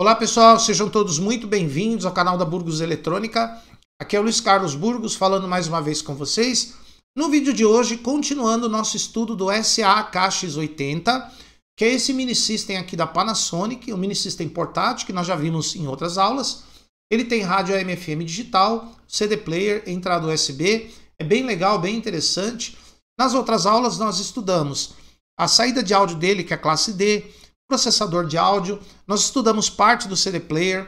Olá pessoal, sejam todos muito bem-vindos ao canal da Burgos Eletrônica. Aqui é o Luiz Carlos Burgos falando mais uma vez com vocês. No vídeo de hoje, continuando o nosso estudo do SA-KX80, que é esse mini system aqui da Panasonic, um mini system portátil que nós já vimos em outras aulas. Ele tem rádio AM/FM digital, CD player, entrada USB. É bem legal, bem interessante. Nas outras aulas nós estudamos a saída de áudio dele, que é a classe D, processador de áudio. Nós estudamos parte do CD player,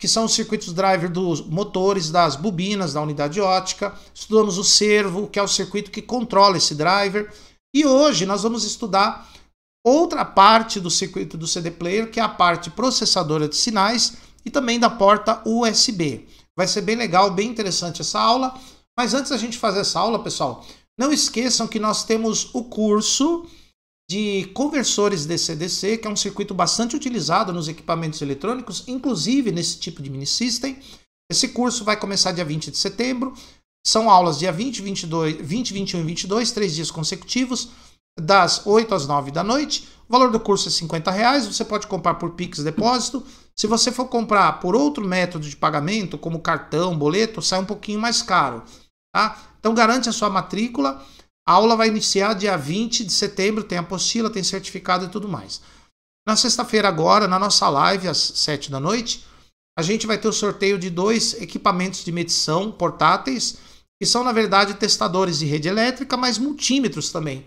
que são os circuitos driver dos motores, das bobinas, da unidade ótica. Estudamos o servo, que é o circuito que controla esse driver. E hoje nós vamos estudar outra parte do circuito do CD player, que é a parte processadora de sinais e também da porta USB. Vai ser bem legal, bem interessante essa aula. Mas antes da gente fazer essa aula, pessoal, não esqueçam que nós temos o curso de conversores DC-DC, que é um circuito bastante utilizado nos equipamentos eletrônicos, inclusive nesse tipo de mini system. Esse curso vai começar dia 20 de setembro. São aulas dia 20, 22, 20 21 e 22, três dias consecutivos, das 8 às 9 da noite. O valor do curso é 50 reais. Você pode comprar por Pix Depósito. Se você for comprar por outro método de pagamento, como cartão, boleto, sai um pouquinho mais caro. Tá? Então garante a sua matrícula. A aula vai iniciar dia 20 de setembro, tem apostila, tem certificado e tudo mais. Na sexta-feira agora, na nossa live, às 7 da noite, a gente vai ter o sorteio de dois equipamentos de medição portáteis, que são, na verdade, testadores de rede elétrica, mas multímetros também.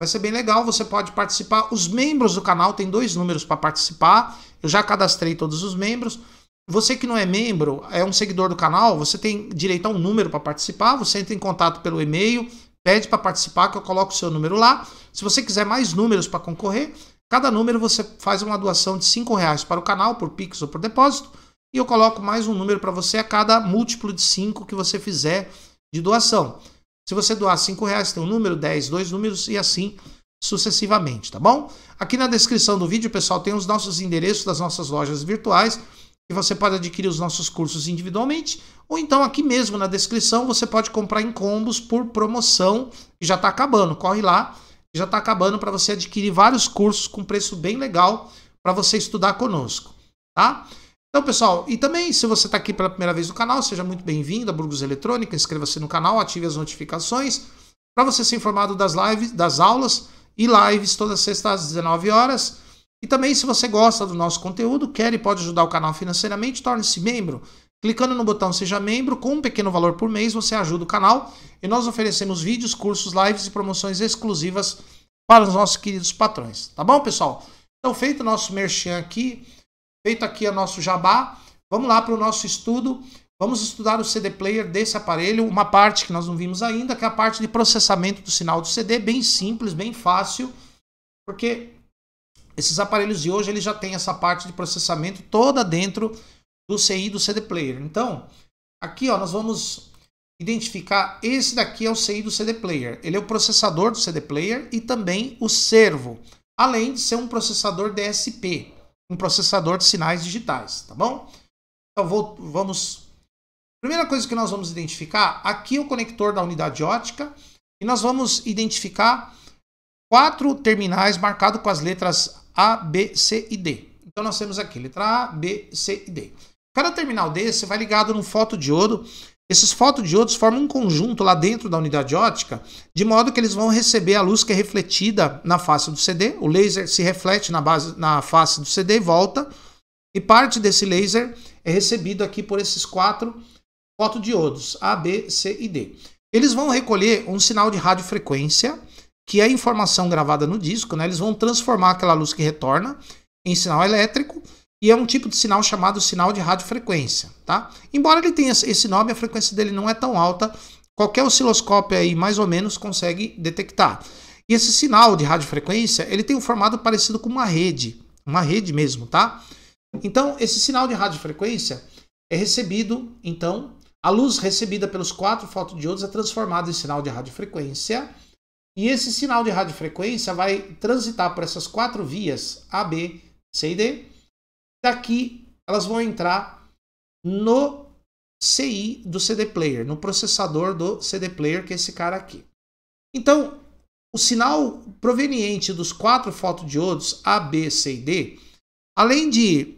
Vai ser bem legal, você pode participar. Os membros do canal têm dois números para participar. Eu já cadastrei todos os membros. Você que não é membro, é um seguidor do canal, você tem direito a um número para participar. Você entra em contato pelo e-mail, pede para participar, que eu coloco o seu número lá. Se você quiser mais números para concorrer, cada número você faz uma doação de R$ reais para o canal, por Pix ou por depósito, e eu coloco mais um número para você a cada múltiplo de 5 que você fizer de doação. Se você doar R$ reais, tem um número, 10, dois números e assim sucessivamente, tá bom? Aqui na descrição do vídeo, pessoal, tem os nossos endereços das nossas lojas virtuais e você pode adquirir os nossos cursos individualmente, ou então aqui mesmo na descrição você pode comprar em combos por promoção, que já está acabando. Corre lá, já está acabando para você adquirir vários cursos com preço bem legal para você estudar conosco, tá? Então, pessoal, e também se você está aqui pela primeira vez no canal, seja muito bem-vindo a Burgos Eletrônica, inscreva-se no canal, ative as notificações para você ser informado das lives, das aulas e lives todas sextas às 19 horas e também, se você gosta do nosso conteúdo, quer e pode ajudar o canal financeiramente, torne-se membro. Clicando no botão Seja Membro, com um pequeno valor por mês, você ajuda o canal e nós oferecemos vídeos, cursos, lives e promoções exclusivas para os nossos queridos patrões. Tá bom, pessoal? Então, feito o nosso merchan aqui, feito aqui o nosso jabá, vamos lá para o nosso estudo. Vamos estudar o CD player desse aparelho, uma parte que nós não vimos ainda, que é a parte de processamento do sinal do CD, bem simples, bem fácil, porque esses aparelhos de hoje ele já tem essa parte de processamento toda dentro do CI do CD Player. Então, aqui ó, nós vamos identificar esse daqui é o CI do CD Player. Ele é o processador do CD Player e também o servo, além de ser um processador DSP, um processador de sinais digitais, tá bom? Então vou, vamos Primeira coisa que nós vamos identificar, aqui é o conector da unidade ótica e nós vamos identificar quatro terminais marcados com as letras a, B, C e D. Então nós temos aqui letra A, B, C e D. Cada terminal desse vai ligado num fotodiodo. Esses fotodiodos formam um conjunto lá dentro da unidade ótica, de modo que eles vão receber a luz que é refletida na face do CD. O laser se reflete na, base, na face do CD e volta. E parte desse laser é recebido aqui por esses quatro fotodiodos, A, B, C e D. Eles vão recolher um sinal de radiofrequência, frequência que é a informação gravada no disco, né, eles vão transformar aquela luz que retorna em sinal elétrico e é um tipo de sinal chamado sinal de radiofrequência, tá? Embora ele tenha esse nome, a frequência dele não é tão alta, qualquer osciloscópio aí mais ou menos consegue detectar. E esse sinal de radiofrequência, ele tem um formato parecido com uma rede, uma rede mesmo, tá? Então, esse sinal de radiofrequência é recebido, então, a luz recebida pelos quatro fotodiodos é transformada em sinal de radiofrequência e esse sinal de radiofrequência vai transitar por essas quatro vias A, B, C e D. Daqui elas vão entrar no CI do CD player, no processador do CD player, que é esse cara aqui. Então, o sinal proveniente dos quatro fotodiodos A, B, C e D, além de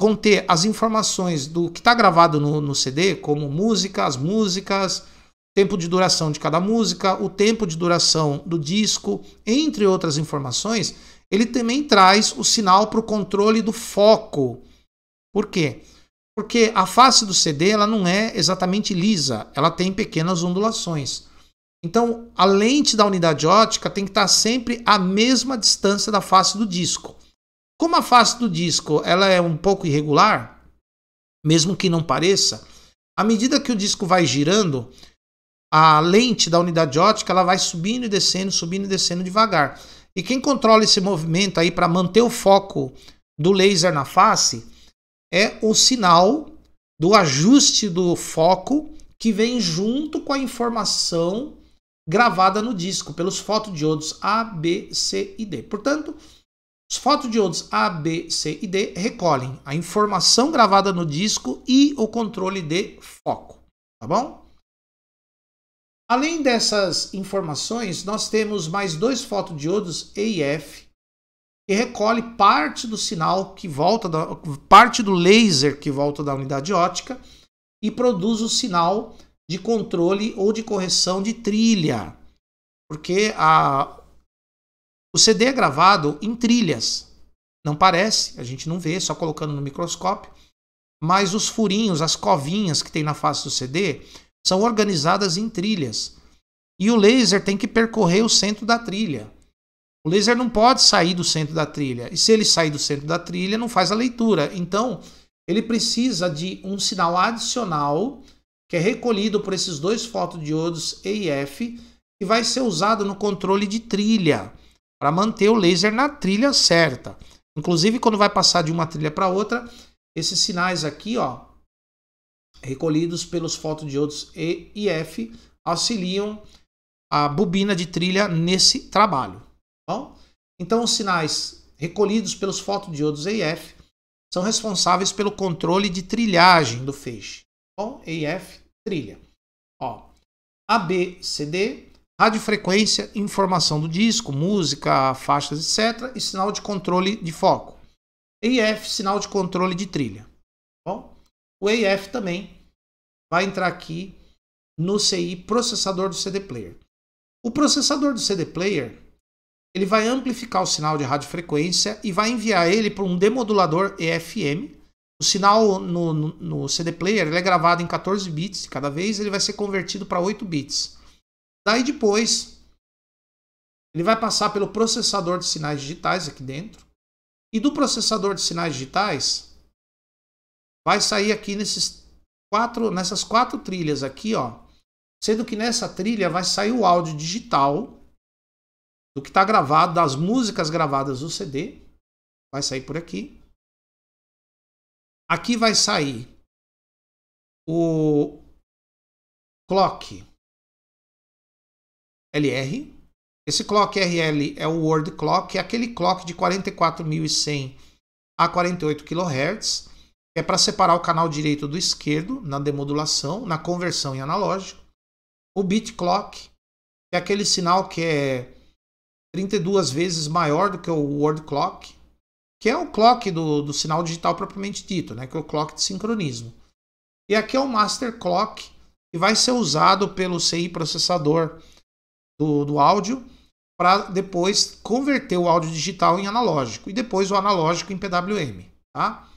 conter as informações do que está gravado no, no CD, como música, as músicas, tempo de duração de cada música, o tempo de duração do disco, entre outras informações, ele também traz o sinal para o controle do foco. Por quê? Porque a face do CD ela não é exatamente lisa, ela tem pequenas ondulações. Então, a lente da unidade ótica tem que estar sempre à mesma distância da face do disco. Como a face do disco ela é um pouco irregular, mesmo que não pareça, à medida que o disco vai girando, a lente da unidade ótica ela vai subindo e descendo, subindo e descendo devagar. E quem controla esse movimento aí para manter o foco do laser na face é o sinal do ajuste do foco que vem junto com a informação gravada no disco pelos fotodiodos A, B, C e D. Portanto, os fotodiodos A, B, C e D recolhem a informação gravada no disco e o controle de foco, tá bom? Além dessas informações, nós temos mais dois fotodiodos E e F que recolhe parte do sinal que volta da parte do laser que volta da unidade ótica e produz o sinal de controle ou de correção de trilha. Porque a o CD é gravado em trilhas. Não parece, a gente não vê, só colocando no microscópio, mas os furinhos, as covinhas que tem na face do CD são organizadas em trilhas. E o laser tem que percorrer o centro da trilha. O laser não pode sair do centro da trilha. E se ele sair do centro da trilha, não faz a leitura. Então, ele precisa de um sinal adicional que é recolhido por esses dois fotodiodos E e F, que vai ser usado no controle de trilha, para manter o laser na trilha certa. Inclusive, quando vai passar de uma trilha para outra, esses sinais aqui, ó, recolhidos pelos fotodiodos E e F auxiliam a bobina de trilha nesse trabalho. Bom, então, os sinais recolhidos pelos fotodiodos E e F são responsáveis pelo controle de trilhagem do feixe. Bom, E e F, trilha. Ó, ABCD, radiofrequência, informação do disco, música, faixas, etc. e sinal de controle de foco. E e F, sinal de controle de trilha. Bom, o AF também vai entrar aqui no CI processador do CD player. O processador do CD player ele vai amplificar o sinal de radiofrequência e vai enviar ele para um demodulador EFM. O sinal no, no, no CD player é gravado em 14 bits cada vez, ele vai ser convertido para 8 bits. Daí depois ele vai passar pelo processador de sinais digitais aqui dentro. E do processador de sinais digitais, vai sair aqui nesses quatro, nessas quatro trilhas aqui, ó. Sendo que nessa trilha vai sair o áudio digital do que está gravado, das músicas gravadas do CD. Vai sair por aqui. Aqui vai sair o clock LR. Esse clock RL é o word clock, é aquele clock de 44.100 a 48 kHz é para separar o canal direito do esquerdo na demodulação, na conversão em analógico. O bit clock, é aquele sinal que é 32 vezes maior do que o word clock, que é o clock do, do sinal digital propriamente dito, né? que é o clock de sincronismo. E aqui é o master clock, que vai ser usado pelo CI processador do, do áudio para depois converter o áudio digital em analógico e depois o analógico em PWM. Tá?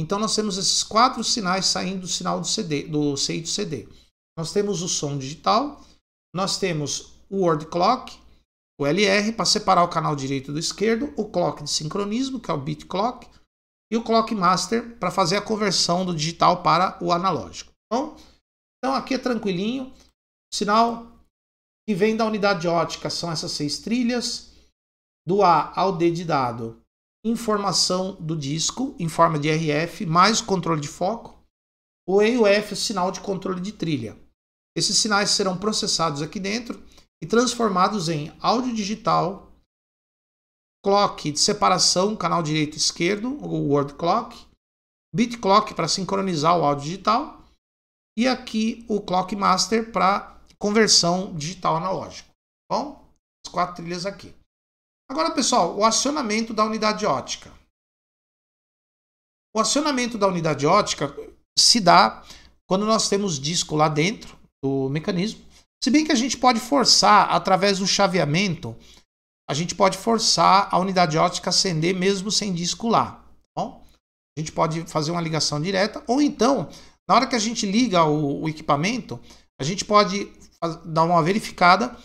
Então nós temos esses quatro sinais saindo do sinal do CD, do CI do CD. Nós temos o som digital, nós temos o word clock, o LR para separar o canal direito do esquerdo, o clock de sincronismo, que é o bit clock, e o clock master para fazer a conversão do digital para o analógico. Bom, então aqui é tranquilinho. O sinal que vem da unidade ótica são essas seis trilhas, do A ao D de dado informação do disco em forma de RF mais controle de foco, o E e o F, sinal de controle de trilha. Esses sinais serão processados aqui dentro e transformados em áudio digital, clock de separação, canal direito e esquerdo, ou word clock, bit clock para sincronizar o áudio digital e aqui o clock master para conversão digital analógico. Bom, as quatro trilhas aqui. Agora, pessoal, o acionamento da unidade ótica. O acionamento da unidade ótica se dá quando nós temos disco lá dentro do mecanismo. Se bem que a gente pode forçar através do chaveamento, a gente pode forçar a unidade ótica acender mesmo sem disco lá. Tá bom? A gente pode fazer uma ligação direta, ou então, na hora que a gente liga o, o equipamento, a gente pode dar uma verificada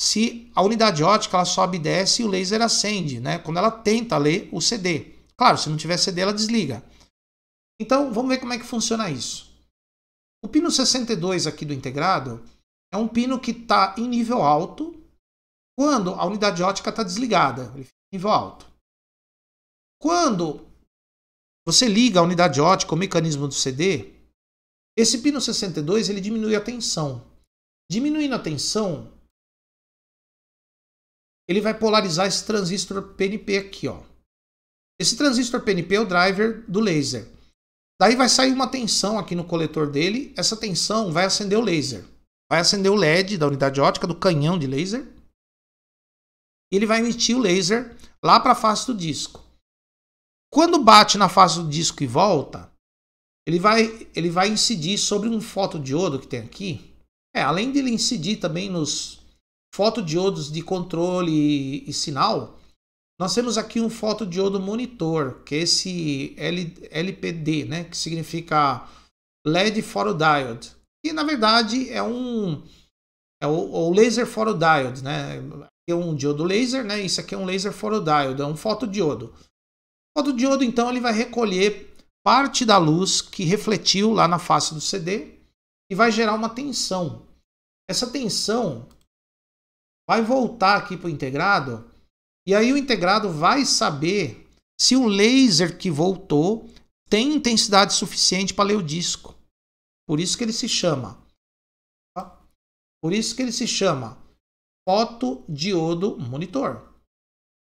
se a unidade ótica ela sobe e desce e o laser acende, né? Quando ela tenta ler o CD. Claro, se não tiver CD, ela desliga. Então, vamos ver como é que funciona isso. O pino 62 aqui do integrado é um pino que está em nível alto quando a unidade ótica está desligada, ele fica em nível alto. Quando você liga a unidade ótica, o mecanismo do CD, esse pino 62 ele diminui a tensão. Diminuindo a tensão, ele vai polarizar esse transistor PNP aqui, ó. Esse transistor PNP é o driver do laser. Daí vai sair uma tensão aqui no coletor dele, essa tensão vai acender o laser. Vai acender o LED da unidade ótica, do canhão de laser. E ele vai emitir o laser lá para a face do disco. Quando bate na face do disco e volta, ele vai, ele vai incidir sobre um fotodiodo que tem aqui. É, além de ele incidir também nos, fotodiodos de controle e, e sinal, nós temos aqui um fotodiodo monitor, que é esse L, LPD, né, que significa LED Photodiode, que na verdade é um é o, o laser photodiode, né? Aqui é um diodo laser, né? Isso aqui é um laser photodiode, é um fotodiodo. O fotodiodo então ele vai recolher parte da luz que refletiu lá na face do CD e vai gerar uma tensão. Essa tensão vai voltar aqui para o integrado e aí o integrado vai saber se o laser que voltou tem intensidade suficiente para ler o disco. Por isso que ele se chama. Tá? Por isso que ele se chama fotodiodo monitor.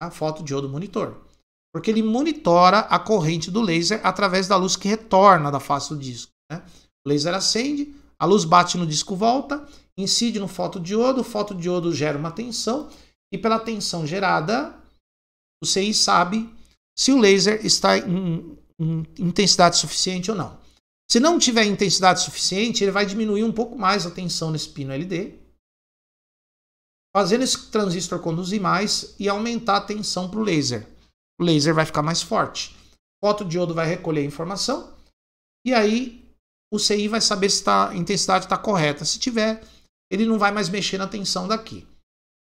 Tá? Fotodiodo monitor. Porque ele monitora a corrente do laser através da luz que retorna da face do disco. Né? O laser acende, a luz bate no disco, volta incide no fotodiodo, o fotodiodo gera uma tensão, e pela tensão gerada, o CI sabe se o laser está em, em intensidade suficiente ou não. Se não tiver intensidade suficiente, ele vai diminuir um pouco mais a tensão nesse pino LD, fazendo esse transistor conduzir mais e aumentar a tensão para o laser. O laser vai ficar mais forte. O fotodiodo vai recolher a informação e aí o CI vai saber se tá, a intensidade está correta. Se tiver, ele não vai mais mexer na tensão daqui,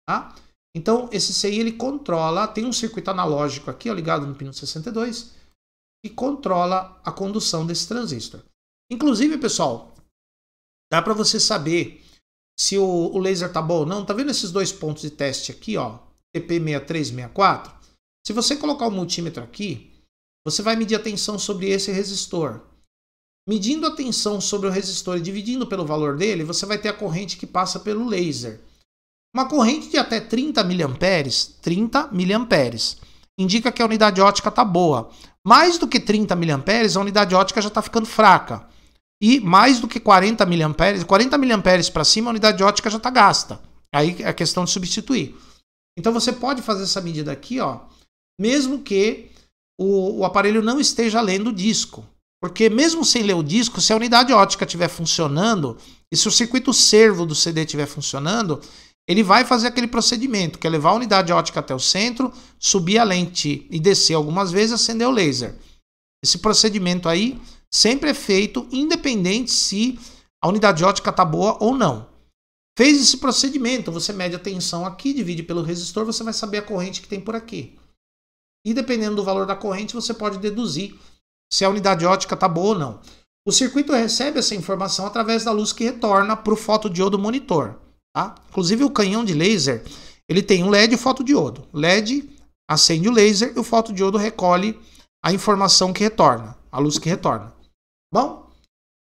tá? Então, esse CI ele controla, tem um circuito analógico aqui, ó, ligado no pino 62, que controla a condução desse transistor. Inclusive, pessoal, dá para você saber se o, o laser tá bom ou não. Tá vendo esses dois pontos de teste aqui, ó, TP6364? Se você colocar o multímetro aqui, você vai medir a tensão sobre esse resistor. Medindo a tensão sobre o resistor e dividindo pelo valor dele, você vai ter a corrente que passa pelo laser. Uma corrente de até 30 mA, 30 mA, indica que a unidade ótica está boa. Mais do que 30 mA, a unidade ótica já está ficando fraca. E mais do que 40 mA, 40 mA para cima, a unidade ótica já está gasta. Aí é questão de substituir. Então você pode fazer essa medida aqui, ó, mesmo que o, o aparelho não esteja lendo o disco. Porque mesmo sem ler o disco, se a unidade ótica estiver funcionando e se o circuito servo do CD estiver funcionando, ele vai fazer aquele procedimento, que é levar a unidade ótica até o centro, subir a lente e descer algumas vezes, acender o laser. Esse procedimento aí sempre é feito independente se a unidade ótica está boa ou não. Fez esse procedimento, você mede a tensão aqui, divide pelo resistor, você vai saber a corrente que tem por aqui. E dependendo do valor da corrente, você pode deduzir se a unidade ótica está boa ou não. O circuito recebe essa informação através da luz que retorna para o fotodiodo monitor. Tá? Inclusive o canhão de laser, ele tem um LED e fotodiodo. LED acende o laser e o fotodiodo recolhe a informação que retorna, a luz que retorna. Bom,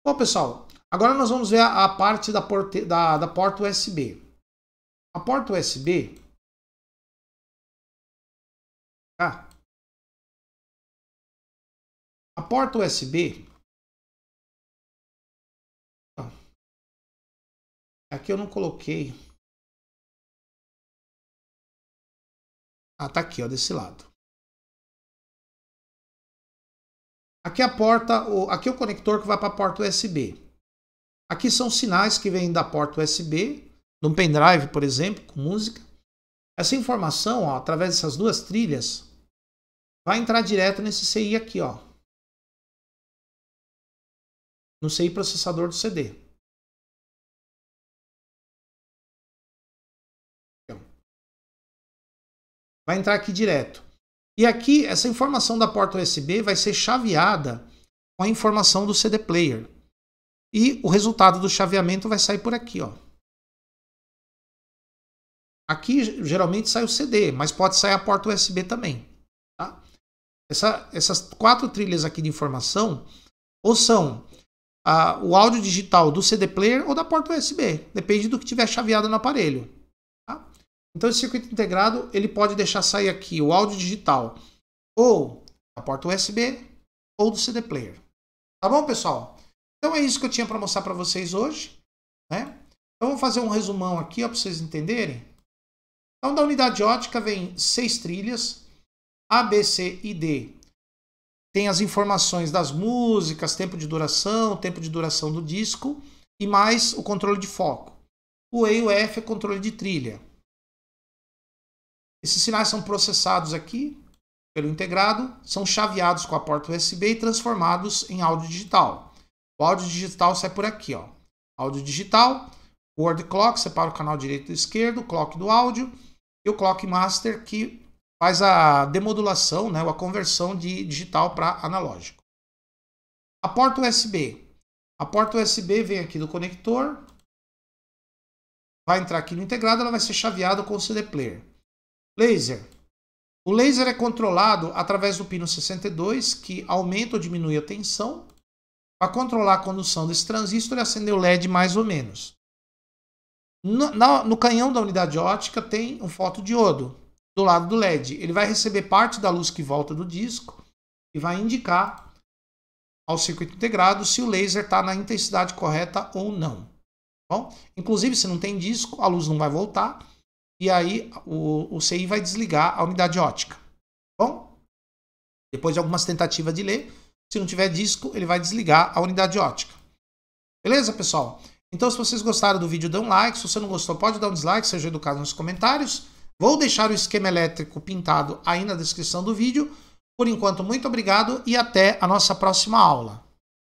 bom pessoal, agora nós vamos ver a, a parte da, porte, da, da porta USB. A porta USB... Ah, tá? A porta USB. Aqui eu não coloquei. Ah, tá aqui, ó, desse lado. Aqui a porta, aqui é o conector que vai para a porta USB. Aqui são sinais que vêm da porta USB, de um pendrive, por exemplo, com música. Essa informação, ó, através dessas duas trilhas, vai entrar direto nesse CI aqui, ó no CI processador do CD. Então, vai entrar aqui direto. E aqui, essa informação da porta USB vai ser chaveada com a informação do CD player. E o resultado do chaveamento vai sair por aqui, ó. Aqui geralmente sai o CD, mas pode sair a porta USB também. Tá? Essa, essas quatro trilhas aqui de informação, ou são a, o áudio digital do CD player ou da porta USB, depende do que tiver chaveado no aparelho. Tá? Então esse circuito integrado ele pode deixar sair aqui o áudio digital ou da porta USB ou do CD player. Tá bom, pessoal? Então é isso que eu tinha para mostrar para vocês hoje. Né? Eu então, vou fazer um resumão aqui para vocês entenderem. Então, da unidade ótica vem seis trilhas, A, B, C e D tem as informações das músicas, tempo de duração, tempo de duração do disco e mais o controle de foco. O E e o F é controle de trilha. Esses sinais são processados aqui pelo integrado, são chaveados com a porta USB e transformados em áudio digital. O áudio digital sai por aqui, ó. Áudio digital, word clock separa o canal direito e esquerdo, clock do áudio e o clock master que faz a demodulação, né, a conversão de digital para analógico. A porta USB. A porta USB vem aqui do conector, vai entrar aqui no integrado, ela vai ser chaveada com o CD player. Laser. O laser é controlado através do pino 62, que aumenta ou diminui a tensão. Para controlar a condução desse transistor, e acender o LED mais ou menos. No, no, no canhão da unidade ótica tem um fotodiodo, do lado do LED. Ele vai receber parte da luz que volta do disco e vai indicar ao circuito integrado se o laser está na intensidade correta ou não. Bom, inclusive, se não tem disco, a luz não vai voltar e aí o, o CI vai desligar a unidade ótica. Bom, depois de algumas tentativas de ler, se não tiver disco, ele vai desligar a unidade ótica. Beleza, pessoal? Então, se vocês gostaram do vídeo, dê um like. Se você não gostou, pode dar um dislike, seja educado nos comentários. Vou deixar o esquema elétrico pintado aí na descrição do vídeo. Por enquanto, muito obrigado e até a nossa próxima aula.